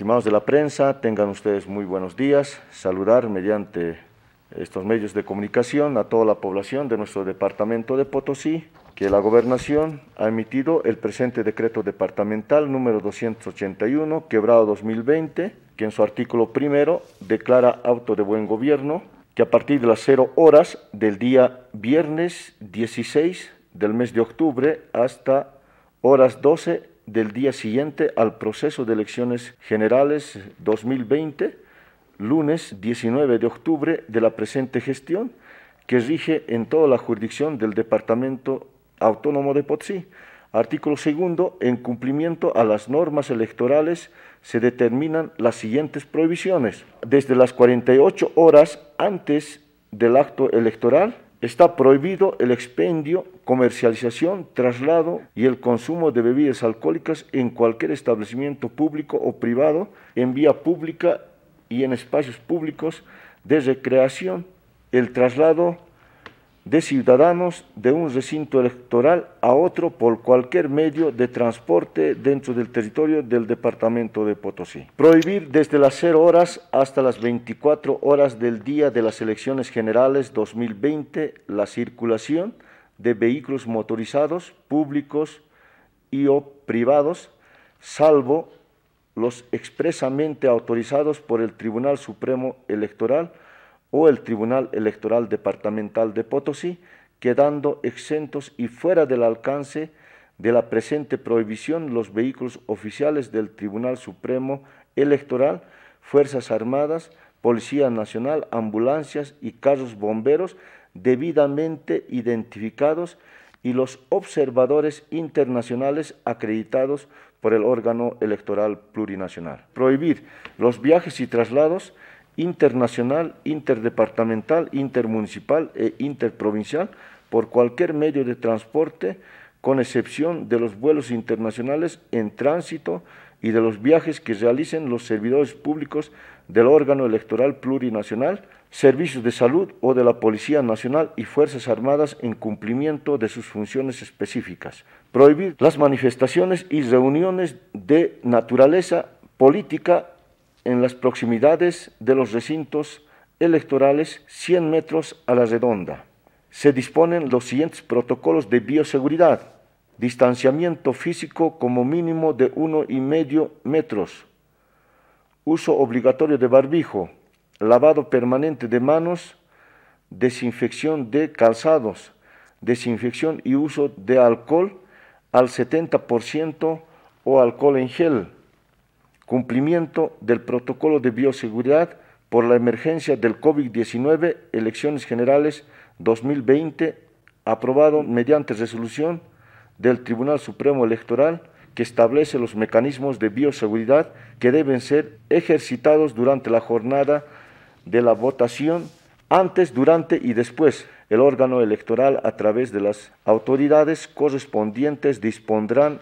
Estimados de la prensa, tengan ustedes muy buenos días. Saludar mediante estos medios de comunicación a toda la población de nuestro departamento de Potosí, que la gobernación ha emitido el presente decreto departamental número 281, quebrado 2020, que en su artículo primero declara auto de buen gobierno que a partir de las 0 horas del día viernes 16 del mes de octubre hasta horas 12 del día siguiente al proceso de elecciones generales 2020, lunes 19 de octubre de la presente gestión, que rige en toda la jurisdicción del Departamento Autónomo de Potosí. Artículo segundo, en cumplimiento a las normas electorales se determinan las siguientes prohibiciones. Desde las 48 horas antes del acto electoral, Está prohibido el expendio, comercialización, traslado y el consumo de bebidas alcohólicas en cualquier establecimiento público o privado, en vía pública y en espacios públicos de recreación. El traslado de ciudadanos de un recinto electoral a otro por cualquier medio de transporte dentro del territorio del departamento de Potosí. Prohibir desde las 0 horas hasta las 24 horas del día de las elecciones generales 2020 la circulación de vehículos motorizados públicos y o privados, salvo los expresamente autorizados por el Tribunal Supremo Electoral o el Tribunal Electoral Departamental de Potosí, quedando exentos y fuera del alcance de la presente prohibición los vehículos oficiales del Tribunal Supremo Electoral, Fuerzas Armadas, Policía Nacional, ambulancias y carros bomberos debidamente identificados y los observadores internacionales acreditados por el órgano electoral plurinacional. Prohibir los viajes y traslados internacional, interdepartamental, intermunicipal e interprovincial por cualquier medio de transporte, con excepción de los vuelos internacionales en tránsito y de los viajes que realicen los servidores públicos del órgano electoral plurinacional, servicios de salud o de la Policía Nacional y Fuerzas Armadas en cumplimiento de sus funciones específicas. Prohibir las manifestaciones y reuniones de naturaleza política en las proximidades de los recintos electorales 100 metros a la redonda. Se disponen los siguientes protocolos de bioseguridad. Distanciamiento físico como mínimo de uno y medio metros. Uso obligatorio de barbijo. Lavado permanente de manos. Desinfección de calzados. Desinfección y uso de alcohol al 70% o alcohol en gel cumplimiento del protocolo de bioseguridad por la emergencia del COVID-19, elecciones generales 2020, aprobado mediante resolución del Tribunal Supremo Electoral que establece los mecanismos de bioseguridad que deben ser ejercitados durante la jornada de la votación, antes, durante y después. El órgano electoral, a través de las autoridades correspondientes, dispondrán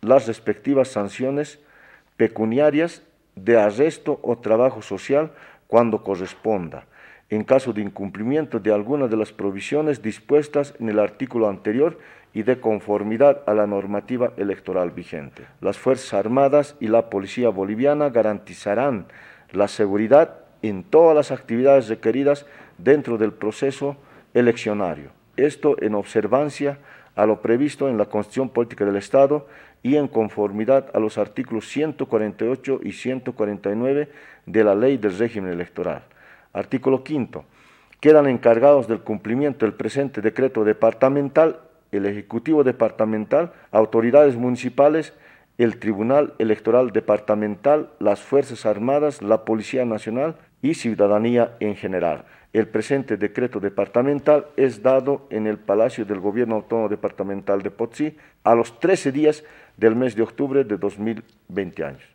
las respectivas sanciones pecuniarias de arresto o trabajo social cuando corresponda, en caso de incumplimiento de alguna de las provisiones dispuestas en el artículo anterior y de conformidad a la normativa electoral vigente. Las Fuerzas Armadas y la Policía Boliviana garantizarán la seguridad en todas las actividades requeridas dentro del proceso eleccionario. Esto en observancia a lo previsto en la Constitución Política del Estado y en conformidad a los artículos 148 y 149 de la Ley del Régimen Electoral. Artículo 5. Quedan encargados del cumplimiento del presente decreto departamental el Ejecutivo Departamental, autoridades municipales, el Tribunal Electoral Departamental, las Fuerzas Armadas, la Policía Nacional y ciudadanía en general. El presente decreto departamental es dado en el Palacio del Gobierno Autónomo Departamental de Potosí a los 13 días del mes de octubre de 2020 años.